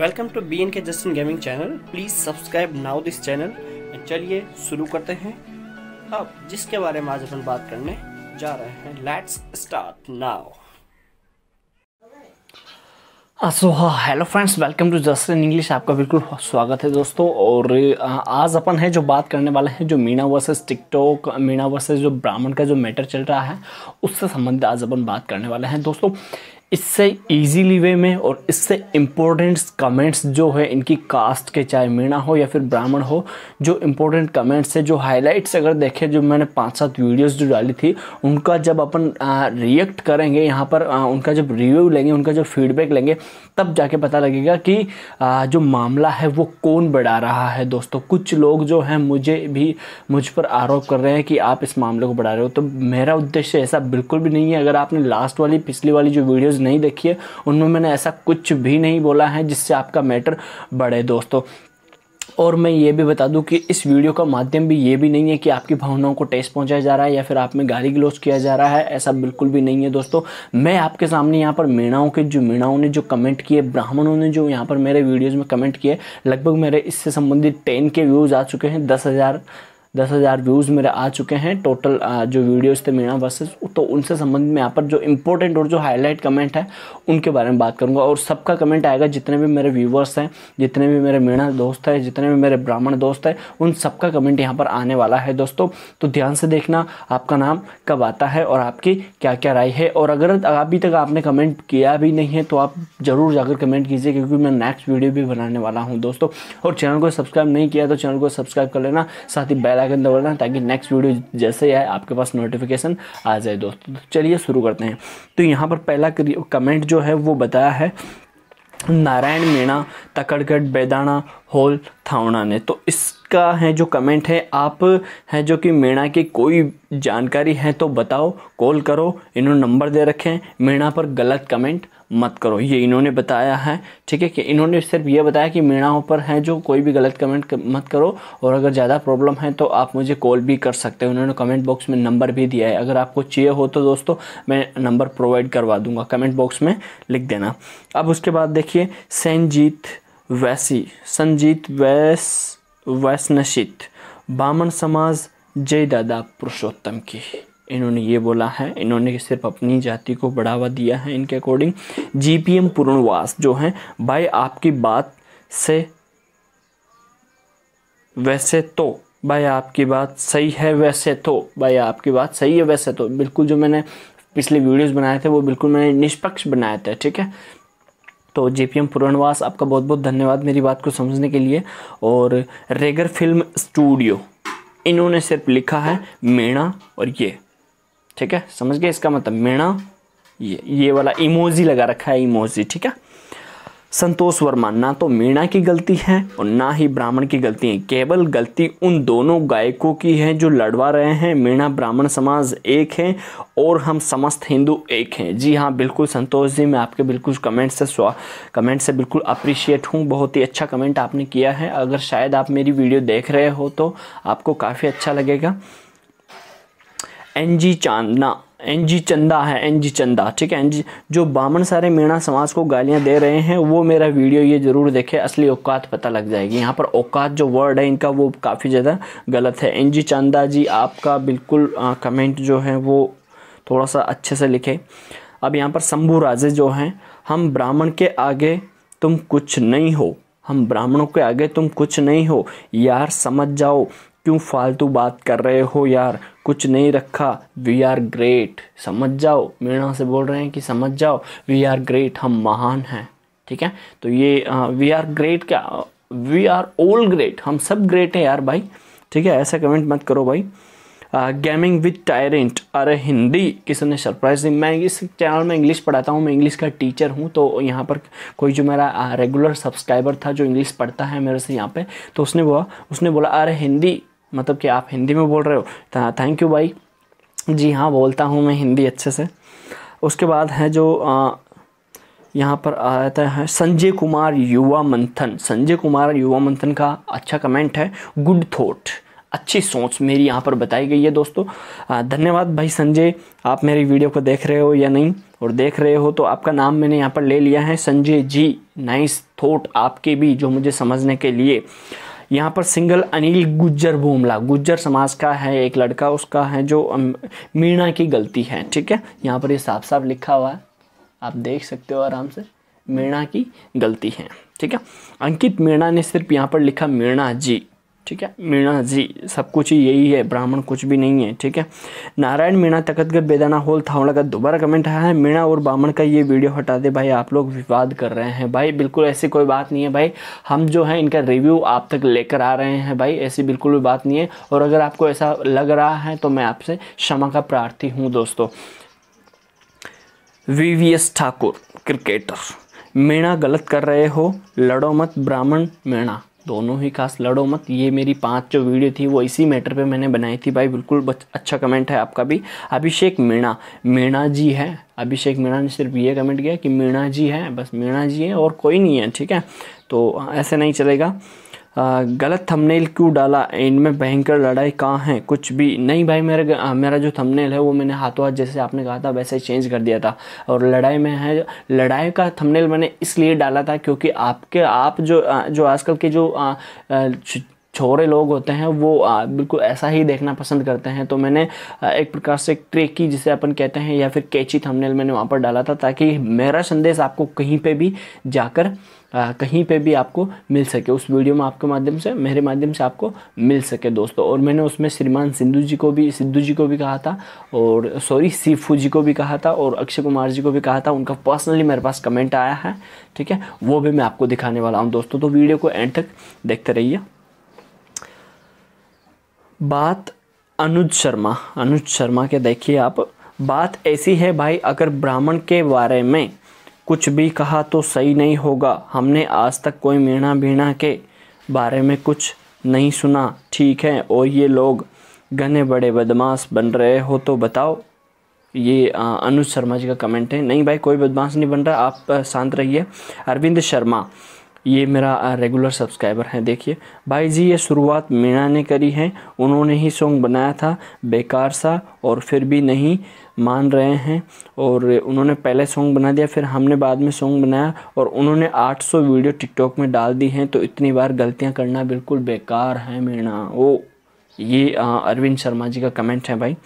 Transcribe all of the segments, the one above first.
welcome to B N K Justin gaming channel please subscribe now this channel चलिए शुरू करते हैं अब जिसके बारे में आज अपन बात करने जा रहे हैं लेट्स स्टार्ट नाउ सो हाँ hello friends welcome to just in English आपका बिल्कुल स्वागत है दोस्तों और आज अपन है जो बात करने वाले हैं जो Meena versus TikTok Meena versus जो ब्राह्मण का जो मैटर चल रहा है उससे संबंधित आज अपन बात करने वाले हैं दोस्तों इससे इजीली वे में और इससे इम्पोर्टेंट कमेंट्स जो है इनकी कास्ट के चाहे मीणा हो या फिर ब्राह्मण हो जो इम्पोर्टेंट कमेंट्स है जो हाईलाइट्स अगर देखें जो मैंने पाँच सात वीडियोस जो डाली थी उनका जब अपन रिएक्ट करेंगे यहाँ पर आ, उनका जब रिव्यू लेंगे उनका जब फीडबैक लेंगे तब जाके पता लगेगा कि आ, जो मामला है वो कौन बढ़ा रहा है दोस्तों कुछ लोग जो हैं मुझे भी मुझ पर आरोप कर रहे हैं कि आप इस मामले को बढ़ा रहे हो तो मेरा उद्देश्य ऐसा बिल्कुल भी नहीं है अगर आपने लास्ट वाली पिछली वाली जो वीडियोज़ वीडियोज़ नहीं देखी है उनमें मैंने ऐसा कुछ भी नहीं बोला है जिससे आपका मैटर बढ़े दोस्तों और मैं ये भी बता दूं कि इस वीडियो का माध्यम भी ये भी नहीं है कि आपकी भावनाओं को टेस्ट पहुंचाया जा रहा है या फिर आप में गाली गलोच किया जा रहा है ऐसा बिल्कुल भी नहीं है दोस्तों मैं आपके सामने यहाँ पर मीणाओं के जो मीणाओं ने जो कमेंट किए ब्राह्मणों ने जो यहाँ पर मेरे वीडियोज़ में कमेंट किए लगभग मेरे इससे संबंधित टेन के व्यूज़ आ चुके हैं दस दस हज़ार व्यूज़ मेरे आ चुके हैं टोटल जो वीडियोस थे मीणा वर्सेस तो उनसे संबंध में यहाँ पर जो इम्पोर्टेंट और जो हाईलाइट कमेंट है उनके बारे में बात करूँगा और सबका कमेंट आएगा जितने भी मेरे व्यूवर्स हैं जितने भी मेरे मीणा दोस्त हैं जितने भी मेरे ब्राह्मण दोस्त हैं उन सबका कमेंट यहाँ पर आने वाला है दोस्तों तो ध्यान से देखना आपका नाम कब आता है और आपकी क्या क्या राय है और अगर अभी तक आपने कमेंट किया भी नहीं है तो आप ज़रूर जाकर कमेंट कीजिए क्योंकि मैं नेक्स्ट वीडियो भी बनाने वाला हूँ दोस्तों और चैनल को सब्सक्राइब नहीं किया तो चैनल को सब्सक्राइब कर लेना साथ ही बैल आइकन दबाना ताकि नेक्स्ट वीडियो जैसे ही आए आपके पास नोटिफिकेशन आ जाए दोस्तों तो चलिए शुरू करते हैं तो यहाँ पर पहला कमेंट जो है वो बताया है नारायण मीणा तकड़गढ़ बेदाना होल थावना ने तो इसका है जो कमेंट है आप हैं जो कि मीणा की कोई जानकारी है तो बताओ कॉल करो इन्होंने नंबर दे रखे हैं मीणा पर गलत कमेंट मत करो ये इन्होंने बताया है ठीक है कि इन्होंने सिर्फ ये बताया कि मीणाओं पर हैं जो कोई भी गलत कमेंट मत करो और अगर ज़्यादा प्रॉब्लम है तो आप मुझे कॉल भी कर सकते हैं उन्होंने कमेंट बॉक्स में नंबर भी दिया है अगर आपको चाहिए हो तो दोस्तों मैं नंबर प्रोवाइड करवा दूंगा कमेंट बॉक्स में लिख देना अब उसके बाद देखिए संजीत वैसी संजीत वैस वैसनशित बामन समाज जय दादा पुरुषोत्तम की इन्होंने ये बोला है इन्होंने सिर्फ अपनी जाति को बढ़ावा दिया है इनके अकॉर्डिंग जी पी एम पूर्णवास जो हैं भाई आपकी बात से वैसे तो भाई आपकी बात सही है वैसे तो भाई आपकी बात सही है वैसे तो बिल्कुल जो मैंने पिछले वीडियोस बनाए थे वो बिल्कुल मैंने निष्पक्ष बनाए थे ठीक है तो जे पी एम पूर्णवास आपका बहुत बहुत धन्यवाद मेरी बात को समझने के लिए और रेगर फिल्म स्टूडियो इन्होंने सिर्फ लिखा है मीणा और ये ठीक है समझ गए इसका मतलब मीणा ये ये वाला इमोजी लगा रखा है इमोजी ठीक है संतोष वर्मा ना तो मीणा की गलती है और ना ही ब्राह्मण की गलती है केवल गलती उन दोनों गायकों की है जो लड़वा रहे हैं मीणा ब्राह्मण समाज एक है और हम समस्त हिंदू एक हैं जी हाँ बिल्कुल संतोष जी मैं आपके बिल्कुल कमेंट से स्वा कमेंट से बिल्कुल अप्रिशिएट हूँ बहुत ही अच्छा कमेंट आपने किया है अगर शायद आप मेरी वीडियो देख रहे हो तो आपको काफ़ी अच्छा लगेगा N G Chandna N G Chanda है एन जी चंदा ठीक है एन जी जो बामन सारे मीणा समाज को गालियां दे रहे हैं वो मेरा वीडियो ये ज़रूर देखे असली औकात पता लग जाएगी यहाँ पर औकात जो वर्ड है इनका वो काफ़ी ज़्यादा गलत है एन जी चंदा जी आपका बिल्कुल आ, कमेंट जो है वो थोड़ा सा अच्छे से लिखे अब यहाँ पर शंभू राजे जो हैं हम ब्राह्मण के आगे तुम कुछ नहीं हो हम ब्राह्मणों के आगे तुम कुछ नहीं हो यार समझ जाओ क्यों फालतू बात कर रहे हो यार कुछ नहीं रखा वी आर ग्रेट समझ जाओ मीणा से बोल रहे हैं कि समझ जाओ वी आर ग्रेट हम महान हैं ठीक है तो ये आ, वी आर ग्रेट क्या वी आर ऑल ग्रेट हम सब ग्रेट हैं यार भाई ठीक है ऐसा कमेंट मत करो भाई गेमिंग विद टायरेंट अरे हिंदी ने सरप्राइज दी मैं इस चैनल में इंग्लिश पढ़ाता हूँ मैं इंग्लिश का टीचर हूँ तो यहाँ पर कोई जो मेरा रेगुलर सब्सक्राइबर था जो इंग्लिश पढ़ता है मेरे से यहाँ पे तो उसने बोला उसने बोला अरे हिंदी मतलब कि आप हिंदी में बोल रहे हो थैंक यू भाई जी हाँ बोलता हूँ मैं हिंदी अच्छे से उसके बाद है जो आ, यहाँ पर आता है संजय कुमार युवा मंथन संजय कुमार युवा मंथन का अच्छा कमेंट है गुड थॉट अच्छी सोच मेरी यहाँ पर बताई गई है दोस्तों धन्यवाद भाई संजय आप मेरी वीडियो को देख रहे हो या नहीं और देख रहे हो तो आपका नाम मैंने यहाँ पर ले लिया है संजय जी नाइस थॉट आपके भी जो मुझे समझने के लिए यहाँ पर सिंगल अनिल गुज्जर बोमला गुज्जर समाज का है एक लड़का उसका है जो मीणा की गलती है ठीक है यहाँ पर ये साफ साफ लिखा हुआ है आप देख सकते हो आराम से मीणा की गलती है ठीक है अंकित मीणा ने सिर्फ यहाँ पर लिखा मीणा जी ठीक है मीणा जी सब कुछ ही यही है ब्राह्मण कुछ भी नहीं है ठीक है नारायण मीणा तकतगढ़ बेदाना होल थावड़ा का दोबारा कमेंट आया है मीणा और ब्राह्मण का ये वीडियो हटा दे भाई आप लोग विवाद कर रहे हैं भाई बिल्कुल ऐसी कोई बात नहीं है भाई हम जो है इनका रिव्यू आप तक लेकर आ रहे हैं भाई ऐसी बिल्कुल भी बात नहीं है और अगर आपको ऐसा लग रहा है तो मैं आपसे क्षमा का प्रार्थी हूँ दोस्तों V V S Thakur cricketer Meena गलत कर रहे हो लड़ो मत ब्राह्मण मीणा दोनों ही खास लड़ो मत ये मेरी पाँच जो वीडियो थी वो इसी मैटर पे मैंने बनाई थी भाई बिल्कुल अच्छा कमेंट है आपका भी अभिषेक मीणा मीणा जी है अभिषेक मीणा ने सिर्फ ये कमेंट किया कि मीणा जी है बस मीणा जी है और कोई नहीं है ठीक है तो ऐसे नहीं चलेगा गलत थंबनेल क्यों डाला एंड में भयंकर लड़ाई कहाँ है कुछ भी नहीं भाई मेरा मेरा जो थंबनेल है वो मैंने हाथों हाथ जैसे आपने कहा था वैसे चेंज कर दिया था और लड़ाई में है लड़ाई का थंबनेल मैंने इसलिए डाला था क्योंकि आपके आप जो जो आजकल के जो आ, आ, छोरे लोग होते हैं वो बिल्कुल ऐसा ही देखना पसंद करते हैं तो मैंने एक प्रकार से ट्रेकी जिसे अपन कहते हैं या फिर कैची थंबनेल मैंने वहाँ पर डाला था ताकि मेरा संदेश आपको कहीं पे भी जाकर कहीं पे भी आपको मिल सके उस वीडियो में आपके माध्यम से मेरे माध्यम से आपको मिल सके दोस्तों और मैंने उसमें श्रीमान सिंधु जी को भी सिद्धू जी को भी कहा था और सॉरी सीफू जी को भी कहा था और अक्षय कुमार जी को भी कहा था उनका पर्सनली मेरे पास कमेंट आया है ठीक है वो भी मैं आपको दिखाने वाला हूँ दोस्तों तो वीडियो को एंड तक देखते रहिए बात अनुज शर्मा अनुज शर्मा के देखिए आप बात ऐसी है भाई अगर ब्राह्मण के बारे में कुछ भी कहा तो सही नहीं होगा हमने आज तक कोई मीणा बीणा के बारे में कुछ नहीं सुना ठीक है और ये लोग घने बड़े बदमाश बन रहे हो तो बताओ ये अनुज शर्मा जी का कमेंट है नहीं भाई कोई बदमाश नहीं बन रहा आप शांत रहिए अरविंद शर्मा ये मेरा रेगुलर सब्सक्राइबर है देखिए भाई जी ये शुरुआत मीणा ने करी है उन्होंने ही सॉन्ग बनाया था बेकार सा और फिर भी नहीं मान रहे हैं और उन्होंने पहले सॉन्ग बना दिया फिर हमने बाद में सॉन्ग बनाया और उन्होंने 800 वीडियो टिकटॉक में डाल दी हैं तो इतनी बार गलतियां करना बिल्कुल बेकार है मीणा ओ ये अरविंद शर्मा जी का कमेंट है भाई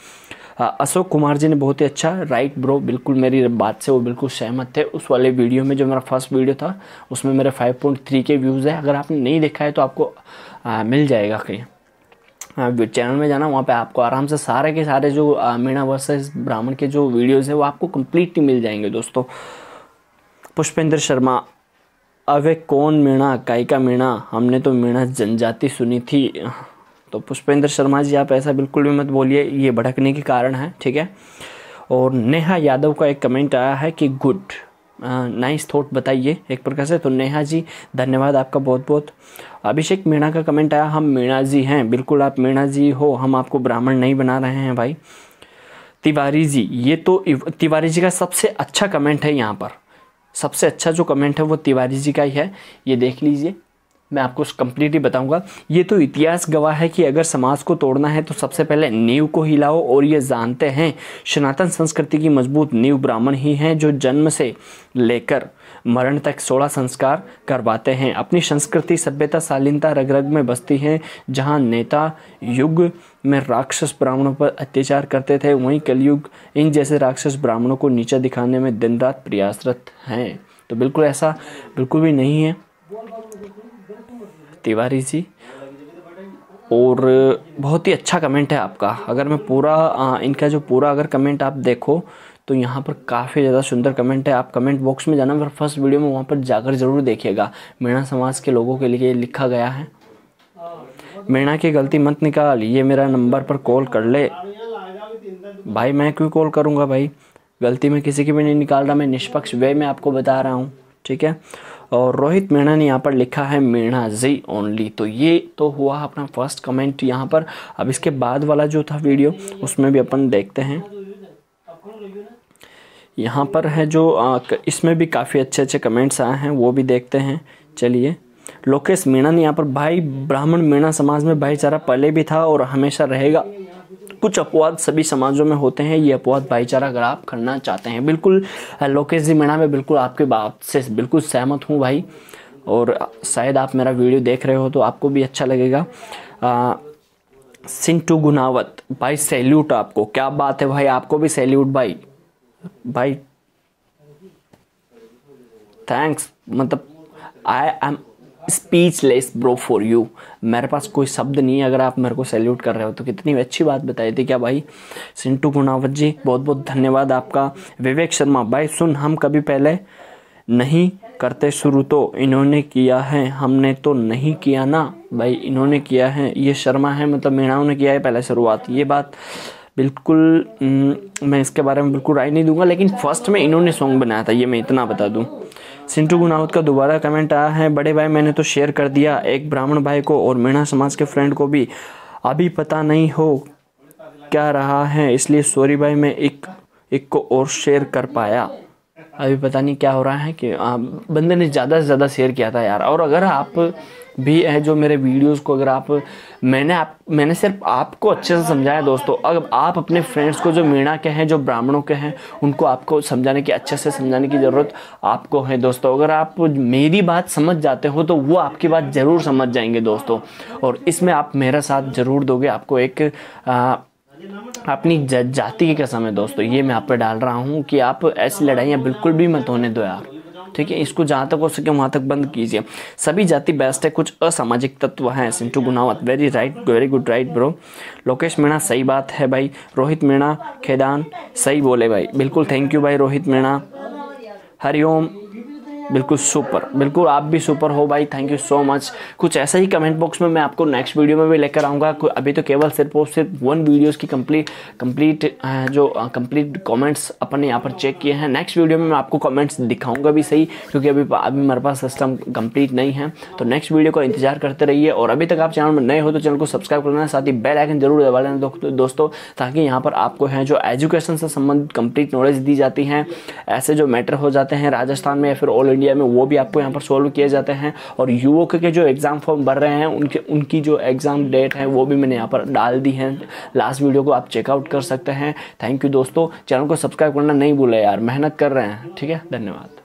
हाँ, अशोक कुमार जी ने बहुत ही अच्छा राइट ब्रो बिल्कुल मेरी बात से वो बिल्कुल सहमत थे उस वाले वीडियो में जो मेरा फर्स्ट वीडियो था उसमें मेरे 5.3 के व्यूज़ है अगर आपने नहीं देखा है तो आपको आ, मिल जाएगा कहीं चैनल हाँ, में जाना वहाँ पे आपको आराम से सारे के सारे जो मीणा वर्सेस ब्राह्मण के जो वीडियोज़ हैं वो आपको कम्प्लीटली मिल जाएंगे दोस्तों पुष्पेंद्र शर्मा अवे कौन मीणा का मीणा हमने तो मीणा जनजाति सुनी थी तो पुष्पेंद्र शर्मा जी आप ऐसा बिल्कुल भी मत बोलिए ये भड़कने के कारण है ठीक है और नेहा यादव का एक कमेंट आया है कि गुड नाइस थॉट बताइए एक प्रकार से तो नेहा जी धन्यवाद आपका बहुत बहुत अभिषेक मीणा का कमेंट आया हम मीणा जी हैं बिल्कुल आप मीणा जी हो हम आपको ब्राह्मण नहीं बना रहे हैं भाई तिवारी जी ये तो तिवारी जी का सबसे अच्छा कमेंट है यहाँ पर सबसे अच्छा जो कमेंट है वो तिवारी जी का ही है ये देख लीजिए मैं आपको कंप्लीटली बताऊंगा ये तो इतिहास गवाह है कि अगर समाज को तोड़ना है तो सबसे पहले नींव को हिलाओ और ये जानते हैं सनातन संस्कृति की मजबूत नींव ब्राह्मण ही हैं जो जन्म से लेकर मरण तक सोलह संस्कार करवाते हैं अपनी संस्कृति सभ्यता शालीनता रग रग में बसती है जहाँ नेता युग में राक्षस ब्राह्मणों पर अत्याचार करते थे वहीं कलयुग इन जैसे राक्षस ब्राह्मणों को नीचा दिखाने में दिन रात प्रयासरत हैं तो बिल्कुल ऐसा बिल्कुल भी नहीं है तिवारी जी और बहुत ही अच्छा कमेंट है आपका अगर मैं पूरा इनका जो पूरा अगर कमेंट आप देखो तो यहाँ पर काफ़ी ज़्यादा सुंदर कमेंट है आप कमेंट बॉक्स में जाना मगर फर्स्ट वीडियो में वहाँ पर जाकर ज़रूर देखिएगा मीणा समाज के लोगों के लिए लिखा गया है मीणा की गलती मत निकाल ये मेरा नंबर पर कॉल कर ले भाई मैं क्यों कॉल करूँगा भाई गलती मैं किसी की भी नहीं निकाल रहा मैं निष्पक्ष वे में आपको बता रहा हूँ ठीक है और रोहित मीणा ने यहाँ पर लिखा है मीणा जी ओनली तो ये तो हुआ अपना फर्स्ट कमेंट यहाँ पर अब इसके बाद वाला जो था वीडियो उसमें भी अपन देखते हैं यहाँ पर है जो इसमें भी काफ़ी अच्छे अच्छे कमेंट्स आए हैं वो भी देखते हैं चलिए लोकेश मीणा ने यहाँ पर भाई ब्राह्मण मीणा समाज में भाईचारा पहले भी था और हमेशा रहेगा कुछ अपवाद सभी समाजों में होते हैं ये अपवाद भाईचारा अगर आप करना चाहते हैं बिल्कुल लोकेश जी मीणा मैं बिल्कुल आपके बात से बिल्कुल सहमत हूँ भाई और शायद आप मेरा वीडियो देख रहे हो तो आपको भी अच्छा लगेगा सिंटू गुनावत भाई सैल्यूट आपको क्या बात है भाई आपको भी सैल्यूट भाई भाई थैंक्स मतलब I am speechless bro for you मेरे पास कोई शब्द नहीं है अगर आप मेरे को सैल्यूट कर रहे हो तो कितनी अच्छी बात बताई थी क्या भाई सिंटू गुनावत जी बहुत बहुत धन्यवाद आपका विवेक शर्मा भाई सुन हम कभी पहले नहीं करते शुरू तो इन्होंने किया है हमने तो नहीं किया ना भाई इन्होंने किया है ये शर्मा है मतलब मीणाओं ने किया है पहले शुरुआत ये बात बिल्कुल मैं इसके बारे में बिल्कुल राय नहीं दूंगा लेकिन फर्स्ट में इन्होंने सॉन्ग बनाया था ये मैं इतना बता दूं सिंटू गुनावत का दोबारा कमेंट आया है बड़े भाई मैंने तो शेयर कर दिया एक ब्राह्मण भाई को और मीणा समाज के फ्रेंड को भी अभी पता नहीं हो क्या रहा है इसलिए सॉरी भाई मैं एक एक को और शेयर कर पाया अभी पता नहीं क्या हो रहा है कि आप बंदे ने ज़्यादा से ज़्यादा शेयर किया था यार और अगर आप भी है जो मेरे वीडियोस को अगर आप मैंने आप मैंने सिर्फ आपको अच्छे से समझाया दोस्तों अब आप अपने फ्रेंड्स को जो मीणा के हैं जो ब्राह्मणों के हैं उनको आपको समझाने की अच्छे से समझाने की ज़रूरत आपको है दोस्तों अगर आप मेरी बात समझ जाते हो तो वो आपकी बात ज़रूर समझ जाएंगे दोस्तों और इसमें आप मेरा साथ ज़रूर दोगे आपको एक आ, अपनी जाति की कसम है दोस्तों ये मैं आप पे डाल रहा हूँ कि आप ऐसी लड़ाइयाँ बिल्कुल भी मत होने दो यार ठीक है इसको जहाँ तक हो सके वहाँ तक बंद कीजिए सभी जाति बेस्ट है कुछ असामाजिक तत्व हैं Sintu Gunawat very right very good right bro Lokesh Meena सही बात है भाई रोहित मीणा खेदान सही बोले भाई बिल्कुल थैंक यू भाई रोहित मीणा हरिओम बिल्कुल सुपर बिल्कुल आप भी सुपर हो भाई थैंक यू सो मच कुछ ऐसा ही कमेंट बॉक्स में मैं आपको नेक्स्ट वीडियो में भी लेकर आऊँगा अभी तो केवल सिर्फ और सिर्फ वन वीडियोज़ की कंप्लीट कंप्लीट जो कंप्लीट कमेंट्स अपन ने यहाँ पर चेक किए हैं नेक्स्ट वीडियो में मैं आपको कमेंट्स दिखाऊंगा भी सही क्योंकि अभी अभी मेरे पास सिस्टम कंप्लीट नहीं है तो नेक्स्ट वीडियो का इंतजार करते रहिए और अभी तक आप चैनल में नए हो तो चैनल को सब्सक्राइब कर लेना साथ ही बेल आइकन जरूर दबा लेना दो, दोस्तों ताकि यहाँ पर आपको है जो एजुकेशन से संबंधित कंप्लीट नॉलेज दी जाती है ऐसे जो मैटर हो जाते हैं राजस्थान में या फिर ऑल इंडिया में वो भी आपको यहाँ पर सॉल्व किए जाते हैं और युवक के जो एग्ज़ाम फॉर्म भर रहे हैं उनके उनकी जो एग्ज़ाम डेट है वो भी मैंने यहाँ पर डाल दी है लास्ट वीडियो को आप चेकआउट कर सकते हैं थैंक यू दोस्तों चैनल को सब्सक्राइब करना नहीं भूलें यार मेहनत कर रहे हैं ठीक है धन्यवाद